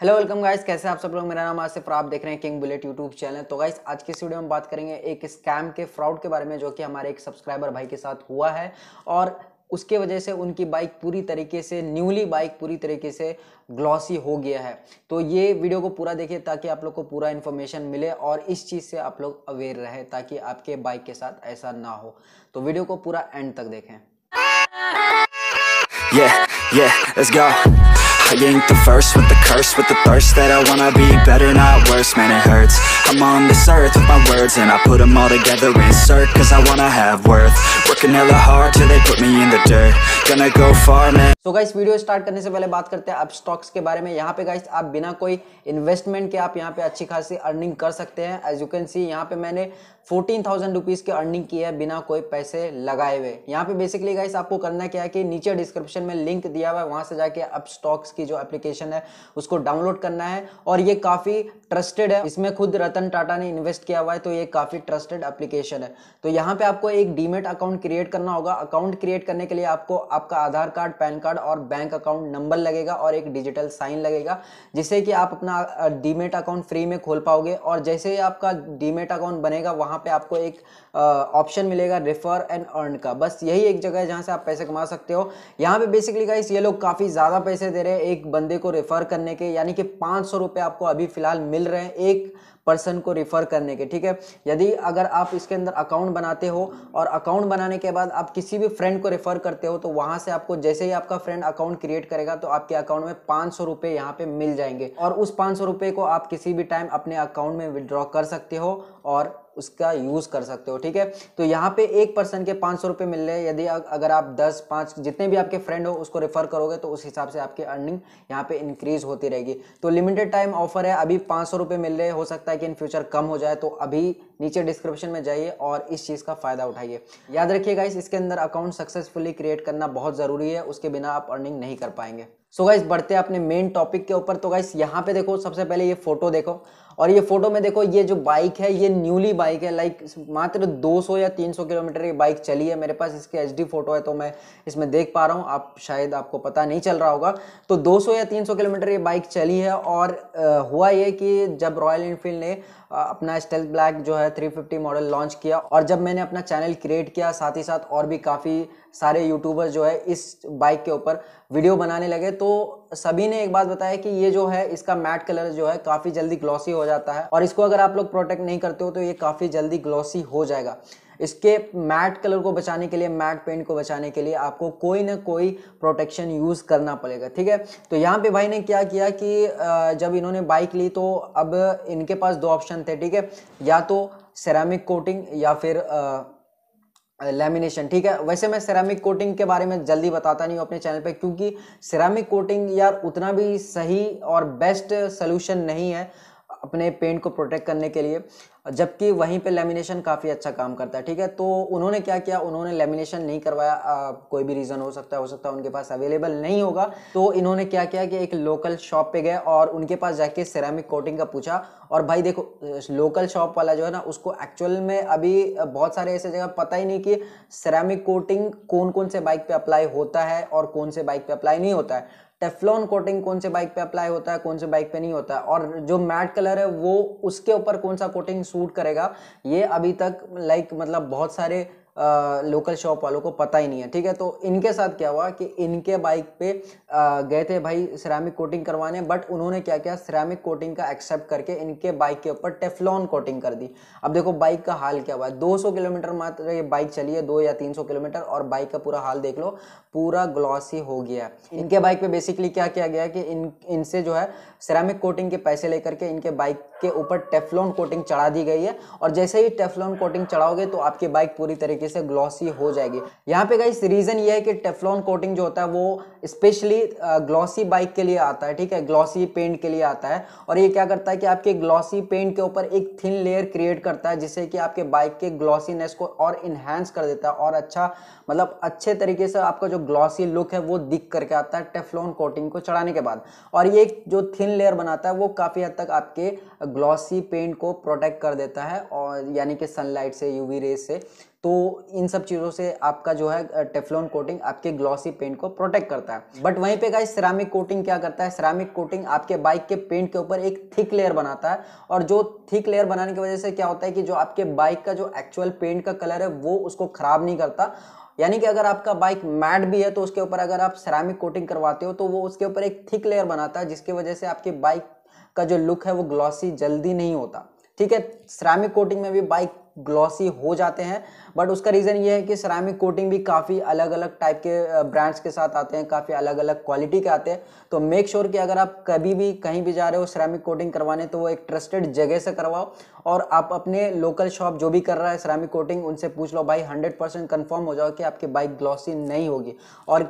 hello welcome guys कैसे आप सब लोग मेरा नाम आसिफ और आप देख रहे हैं किंग बुलेट यूट्यूब चैनल तो गाइस आज के इस वीडियो में बात करेंगे एक स्कैम के फ्रॉड के बारे में जो कि हमारे एक सब्सक्राइबर भाई के साथ हुआ है और उसके वजह से उनकी बाइक पूरी तरीके से न्यूली बाइक पूरी तरीके से ग्लॉसी हो गया है तो ये वीडियो को पूरा देखिए ताकि आप लोग को पूरा इन्फॉर्मेशन मिले और इस चीज़ से आप लोग अवेयर रहे ताकि आपके बाइक के साथ ऐसा ना हो तो वीडियो को पूरा एंड तक देखें yeah, yeah, I ain't the first with the curse, with the thirst that I wanna be better, not worse, man it hurts I'm on this earth with my words and I put them all together, insert, cause I wanna have worth Working hella hard till they put me in the dirt, gonna go far, man तो guys video start करने से पहले बात करते हैं अब stocks के बारे में यहाँ पे गाइस आप बिना कोई इन्वेस्टमेंट के आप यहाँ पे अच्छी खासी अर्निंग कर सकते हैं एज यू कैन सी यहाँ पे मैंने फोर्टीन थाउजेंड रुपीज़ की अर्निंग की है बिना कोई पैसे लगाए हुए यहाँ पे बेसिकली गाइस आपको करना क्या है कि नीचे डिस्क्रिप्शन में लिंक दिया हुआ है वहाँ से जाके अब स्टॉक्स की जो एप्लीकेशन है उसको डाउनलोड करना है और ये काफ़ी ट्रस्टेड है इसमें खुद रतन टाटा ने इन्वेस्ट किया हुआ है तो ये काफ़ी ट्रस्टेड एप्लीकेशन है तो यहाँ पे आपको एक डीमेट अकाउंट क्रिएट करना होगा अकाउंट क्रिएट करने के लिए आपको आपका Aadhaar card PAN card card और बैंक अकाउंट नंबर लगेगा और एक डिजिटल साइन लगेगा जिससे कि आप अपना डीमेट अकाउंट फ्री में खोल पाओगे और जैसे ही आपका डीमेट अकाउंट बनेगा वहाँ पे आपको एक ऑप्शन मिलेगा रेफर एंड अर्न का बस यही एक जगह है जहाँ से आप पैसे कमा सकते हो यहाँ पे बेसिकली गाइस ये लोग काफ़ी ज़्यादा पैसे दे रहे हैं एक बंदे को रेफ़र करने के यानी कि पाँच आपको अभी फ़िलहाल मिल रहे हैं एक पर्सन को रेफ़र करने के ठीक है यदि अगर आप इसके अंदर अकाउंट बनाते हो और अकाउंट बनाने के बाद आप किसी भी फ्रेंड को रेफ़र करते हो तो वहाँ से आपको जैसे ही आपका फ्रेंड अकाउंट क्रिएट करेगा तो आपके अकाउंट में पाँच सौ रुपये यहाँ पे मिल जाएंगे और उस पाँच सौ रुपये को आप किसी भी टाइम अपने अकाउंट में विड्रॉ कर सकते हो और उसका यूज़ कर सकते हो ठीक है तो यहाँ पे एक पर्सन के पाँच सौ रुपये मिल रहे हैं यदि अगर आप दस पाँच जितने भी आपके फ्रेंड हो उसको रेफर करोगे तो उस हिसाब से आपकी अर्निंग यहाँ पे इंक्रीज होती रहेगी तो लिमिटेड टाइम ऑफर है अभी पाँच सौ मिल रहे हो सकता है कि इन फ्यूचर कम हो जाए तो अभी नीचे डिस्क्रिप्शन में जाइए और इस चीज़ का फ़ायदा उठाइए याद रखिएगा इस इसके अंदर अकाउंट सक्सेसफुली क्रिएट करना बहुत ज़रूरी है उसके बिना आप अर्निंग नहीं कर पाएंगे सो so गाइस बढ़ते हैं अपने मेन टॉपिक के ऊपर तो गाइस यहाँ पे देखो सबसे पहले ये फोटो देखो और ये फोटो में देखो ये जो बाइक है ये न्यूली बाइक है लाइक मात्र 200 या 300 किलोमीटर ये बाइक चली है मेरे पास इसके एच फोटो है तो मैं इसमें देख पा रहा हूँ आप शायद आपको पता नहीं चल रहा होगा तो 200 या 300 किलोमीटर ये बाइक चली है और आ, हुआ ये कि जब रॉयल इनफील्ड ने अपना स्टेल ब्लैक जो है 350 मॉडल लॉन्च किया और जब मैंने अपना चैनल क्रिएट किया साथ ही साथ और भी काफ़ी सारे यूट्यूबर जो है इस बाइक के ऊपर वीडियो बनाने लगे तो सभी ने एक बात बताया कि ये जो है इसका मैट कलर जो है काफ़ी जल्दी ग्लॉसी हो जाता है और इसको अगर आप लोग प्रोटेक्ट नहीं करते हो तो ये काफ़ी जल्दी ग्लॉसी हो जाएगा इसके मैट कलर को बचाने के लिए मैट पेंट को बचाने के लिए आपको कोई ना कोई प्रोटेक्शन यूज़ करना पड़ेगा ठीक है तो यहाँ पे भाई ने क्या किया कि जब इन्होंने बाइक ली तो अब इनके पास दो ऑप्शन थे ठीक है या तो सेरामिक कोटिंग या फिर आ, लेमिनेशन ठीक है वैसे मैं सिरामिक कोटिंग के बारे में जल्दी बताता नहीं हूँ अपने चैनल पे क्योंकि सिरामिक कोटिंग यार उतना भी सही और बेस्ट सोल्यूशन नहीं है अपने पेंट को प्रोटेक्ट करने के लिए जबकि वहीं पे लेमिनेशन काफ़ी अच्छा काम करता है ठीक है तो उन्होंने क्या किया उन्होंने लेमिनेशन नहीं करवाया आ, कोई भी रीज़न हो सकता है हो सकता है उनके पास अवेलेबल नहीं होगा तो इन्होंने क्या किया कि एक लोकल शॉप पे गए और उनके पास जाके सिरामिक कोटिंग का पूछा और भाई देखो लोकल शॉप वाला जो है ना उसको एक्चुअल में अभी बहुत सारे ऐसे जगह पता ही नहीं कि सिरामिक कोटिंग कौन कौन से बाइक पर अप्लाई होता है और कौन से बाइक पर अप्लाई नहीं होता है टेफ्लॉन कोटिंग कौन से बाइक पे अप्लाई होता है कौन से बाइक पे नहीं होता है और जो मैट कलर है वो उसके ऊपर कौन सा कोटिंग सूट करेगा ये अभी तक लाइक मतलब बहुत सारे लोकल शॉप वालों को पता ही नहीं है ठीक है तो इनके साथ क्या हुआ कि इनके बाइक पे गए थे भाई सिरामिक कोटिंग करवाने बट उन्होंने क्या किया सिरामिक कोटिंग का एक्सेप्ट करके इनके बाइक के ऊपर टेफलॉन कोटिंग कर दी अब देखो बाइक का हाल क्या हुआ है दो किलोमीटर मात्र ये बाइक चली है दो या तीन किलोमीटर और बाइक का पूरा हाल देख लो पूरा ग्लॉसी हो गया है इनके बाइक पे बेसिकली क्या किया गया कि इन इनसे जो है सिरामिक कोटिंग के पैसे लेकर के इनके बाइक के ऊपर टेफ्लॉन कोटिंग चढ़ा दी गई है और जैसे ही टेफ्लॉन कोटिंग चढ़ाओगे तो आपकी बाइक पूरी तरीके से ग्लॉसी हो जाएगी यहाँ पे गाइस रीज़न ये है कि टेफ्लॉन कोटिंग जो होता है वो स्पेशली ग्लॉसी बाइक के लिए आता है ठीक है ग्लॉसी पेंट के लिए आता है और ये क्या करता है कि आपके ग्लॉसी पेंट के ऊपर एक थिन लेयर क्रिएट करता है जिससे कि आपके बाइक के ग्लॉसीनेस को और इन्हेंस कर देता है और अच्छा मतलब अच्छे तरीके से आपका जो ग्लॉसी लुक है वो दिख करके आता है टेफ्लॉन कोटिंग को चढ़ाने के बाद और ये जो थिन लेयर बनाता है वो काफ़ी हद तक आपके ग्लॉसी पेंट को प्रोटेक्ट कर देता है और यानी कि सनलाइट से यूवी रेज से तो इन सब चीज़ों से आपका जो है टेफ्लॉन कोटिंग आपके ग्लॉसी पेंट को प्रोटेक्ट करता है बट वहीं पे का सिरामिक कोटिंग क्या करता है सिरामिक कोटिंग आपके बाइक के पेंट के ऊपर एक थिक लेयर बनाता है और जो थिक लेयर बनाने की वजह से क्या होता है कि जो आपके बाइक का जो एक्चुअल पेंट का कलर है वो उसको ख़राब नहीं करता यानी कि अगर आपका बाइक मैट भी है तो उसके ऊपर अगर आप सिरामिक कोटिंग करवाते हो तो वो उसके ऊपर एक थिक लेयर बनाता है जिसकी वजह से आपकी बाइक का जो लुक है वो ग्लॉसी जल्दी नहीं होता ठीक है सरामिक कोटिंग में भी बाइक ग्लॉसी हो जाते हैं बट उसका रीज़न ये है कि सरामिक कोटिंग भी काफ़ी अलग अलग टाइप के ब्रांड्स के साथ आते हैं काफ़ी अलग अलग क्वालिटी के आते हैं तो मेक श्योर sure कि अगर आप कभी भी कहीं भी जा रहे हो सरामिक कोटिंग करवाने तो वो एक ट्रस्टेड जगह से करवाओ और आप अपने लोकल शॉप जो भी कर रहा है सरामिक कोटिंग उनसे पूछ लो भाई हंड्रेड परसेंट कन्फर्म हो जाओ कि आपकी बाइक ग्लॉसी नहीं होगी और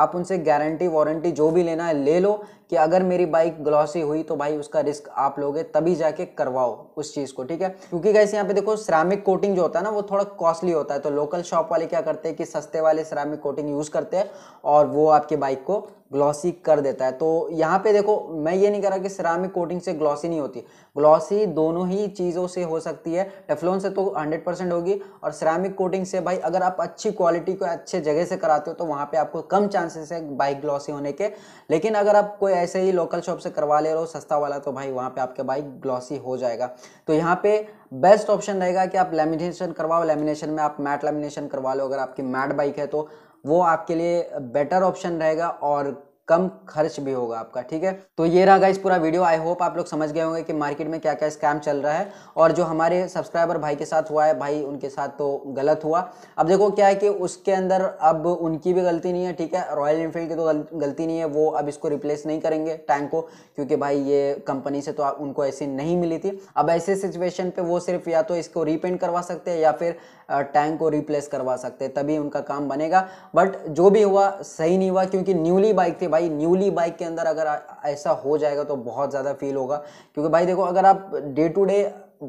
आप उनसे गारंटी वारंटी जो भी लेना है ले लो कि अगर मेरी बाइक ग्लॉसी हुई तो भाई उसका रिस्क आप लोगे तभी जाके करवाओ उस चीज़ को ठीक है क्योंकि गैस यहाँ पे देखो सिरामिक कोटिंग जो होता है ना वो थोड़ा कॉस्टली होता है तो लोकल शॉप वाले क्या करते हैं कि सस्ते वाले सिरामिक कोटिंग यूज़ करते हैं और वो आपकी बाइक को ग्लॉसी कर देता है तो यहाँ पे देखो मैं ये नहीं कह रहा कि सिरामिक कोटिंग से ग्लॉसी नहीं होती ग्लॉसी दोनों ही चीज़ों से हो सकती है टेफलोन से तो हंड्रेड परसेंट होगी और सिरामिक कोटिंग से भाई अगर आप अच्छी क्वालिटी को अच्छे जगह से कराते हो तो वहाँ पर आपको कम चांस चांसेस है बाइक ग्लॉसी होने के लेकिन अगर आप कोई ऐसे ही लोकल शॉप से करवा ले रहे हो सस्ता वाला तो भाई वहाँ पे आपके बाइक ग्लॉसी हो जाएगा तो यहाँ पे बेस्ट ऑप्शन रहेगा कि आप लेमिनेशन करवाओ लेमिनेशन में आप मैट लेमिनेशन करवा लो अगर आपकी मैट बाइक है तो वो आपके लिए बेटर ऑप्शन रहेगा और कम खर्च भी होगा आपका ठीक है तो ये रहा इस पूरा वीडियो आई होप आप लोग समझ गए होंगे कि मार्केट में क्या क्या स्कैम चल रहा है और जो हमारे सब्सक्राइबर भाई के साथ हुआ है भाई उनके साथ तो गलत हुआ अब देखो क्या है कि उसके अंदर अब उनकी भी गलती नहीं है ठीक है रॉयल इनफील्ड की तो गलती नहीं है वो अब इसको रिप्लेस नहीं करेंगे टैंक को क्योंकि भाई ये कंपनी से तो उनको ऐसी नहीं मिली थी अब ऐसे सिचुएशन पर वो सिर्फ या तो इसको रिपेंट करवा सकते हैं या फिर टैंक को रिप्लेस करवा सकते हैं तभी उनका काम बनेगा बट जो भी हुआ सही नहीं हुआ क्योंकि न्यूली बाइक थी भाई न्यूली बाइक के अंदर अगर ऐसा हो जाएगा तो बहुत ज़्यादा फील होगा क्योंकि भाई देखो अगर आप डे टू डे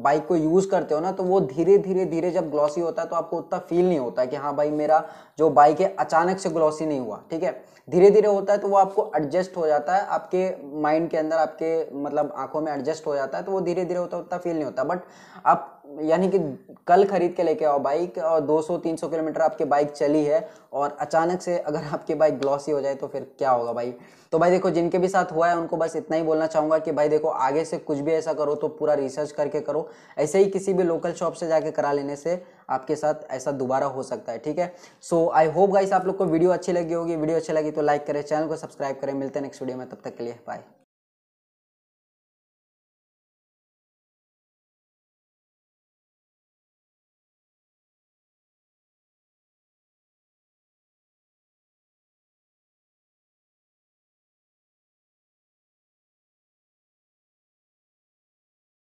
बाइक को यूज़ करते हो ना तो वो धीरे धीरे धीरे जब ग्लॉसी होता है तो आपको उतना फील नहीं होता कि हाँ भाई मेरा जो बाइक है अचानक से ग्लॉसी नहीं हुआ ठीक है धीरे धीरे होता है तो वो आपको एडजस्ट हो जाता है आपके माइंड के अंदर आपके मतलब आंखों में एडजस्ट हो जाता है तो वो धीरे धीरे होता है उतना फील नहीं होता बट आप यानी कि कल खरीद के लेके आओ बाइक और 200-300 किलोमीटर आपकी बाइक चली है और अचानक से अगर आपकी बाइक ग्लॉसी हो जाए तो फिर क्या होगा भाई तो भाई देखो जिनके भी साथ हुआ है उनको बस इतना ही बोलना चाहूँगा कि भाई देखो आगे से कुछ भी ऐसा करो तो पूरा रिसर्च करके करो ऐसे ही किसी भी लोकल शॉप से जाके करा लेने से आपके साथ ऐसा दोबारा हो सकता है ठीक है सो आई होप गाइस आप लोग को वीडियो अच्छी लगी होगी वीडियो अच्छी लगी तो लाइक करें चैनल को सब्सक्राइब करें मिलते हैं नेक्स्ट वीडियो में तब तक के लिए बाय